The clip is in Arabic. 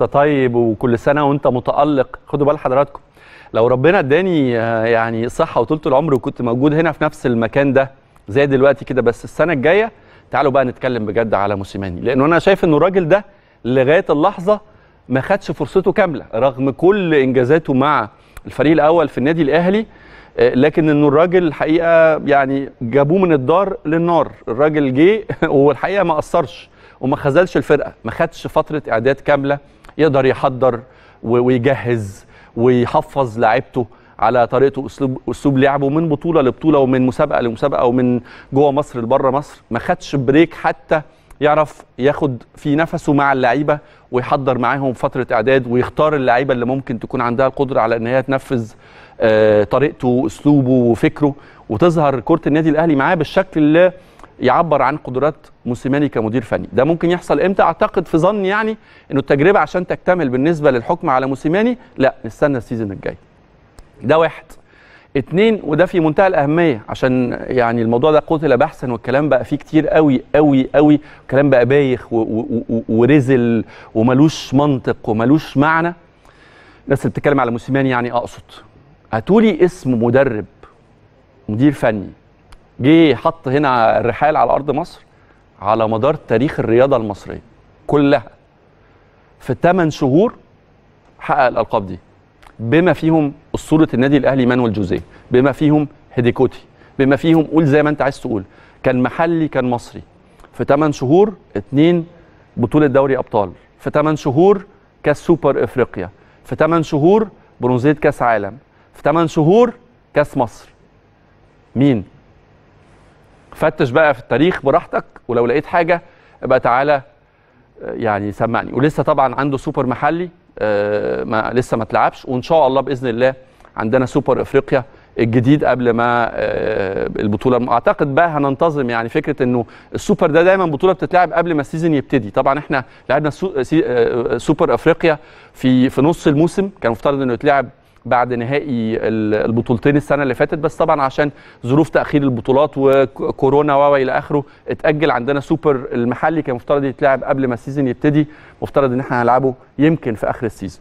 وانت طيب وكل سنه وانت متالق خدوا بال حضراتكم لو ربنا اداني آه، يعني صحه وطولة العمر وكنت موجود هنا في نفس المكان ده زي دلوقتي كده بس السنه الجايه تعالوا بقى نتكلم بجد على موسيماني لانه انا شايف انه الراجل ده لغايه اللحظه ما خدش فرصته كامله رغم كل انجازاته مع الفريق الاول في النادي الاهلي آه، لكن انه الراجل الحقيقه يعني جابوه من الدار للنار الراجل جه والحقيقه ما قصرش وما خذلش الفرقه ما خدش فتره اعداد كامله يقدر يحضر ويجهز ويحفظ لعبته على طريقته اسلوب اسلوب لعبه من بطوله لبطوله ومن مسابقه لمسابقه ومن جوه مصر لبره مصر ما خدش بريك حتى يعرف ياخد في نفسه مع اللعيبه ويحضر معاهم فتره اعداد ويختار اللعيبه اللي ممكن تكون عندها القدره على ان هي تنفذ آه، طريقته واسلوبه وفكره وتظهر كره النادي الاهلي معاه بالشكل اللي يعبر عن قدرات موسيماني كمدير فني ده ممكن يحصل امتى اعتقد في ظني يعني انه التجربه عشان تكتمل بالنسبه للحكم على موسيماني لا نستنى السيزون الجاي ده واحد اتنين وده في منتهى الاهميه عشان يعني الموضوع ده قتل بحثا والكلام بقى فيه كتير قوي قوي قوي الكلام بقى بايخ ورزل وملوش منطق وملوش معنى الناس اللي بتتكلم على موسيماني يعني اقصد هاتولي اسم مدرب مدير فني جه حط هنا الرحال على ارض مصر على مدار تاريخ الرياضه المصريه كلها في 8 شهور حقق الالقاب دي بما فيهم اسطوره النادي الاهلي مانويل جوزيه بما فيهم هيديكوتي بما فيهم قول زي ما انت عايز تقول كان محلي كان مصري في 8 شهور اتنين بطوله دوري ابطال في 8 شهور كاس سوبر افريقيا في 8 شهور برونزيه كاس عالم في 8 شهور كاس مصر مين فتش بقى في التاريخ براحتك ولو لقيت حاجه ابقى تعالى آه، يعني سمعني ولسه طبعا عنده سوبر محلي آه، ما لسه ما اتلعبش وان شاء الله باذن الله عندنا سوبر افريقيا الجديد قبل ما آه، البطوله اعتقد بقى هننتظم يعني فكره انه السوبر ده دايما بطوله بتتلعب قبل ما السيزون يبتدي طبعا احنا لعبنا سوبر افريقيا في في نص الموسم كان مفترض انه يتلعب بعد نهائي البطولتين السنه اللي فاتت بس طبعا عشان ظروف تاخير البطولات وكورونا الى اخره اتاجل عندنا سوبر المحلي كان مفترض يتلعب قبل ما السيزون يبتدي مفترض ان احنا هنلعبه يمكن في اخر السيزون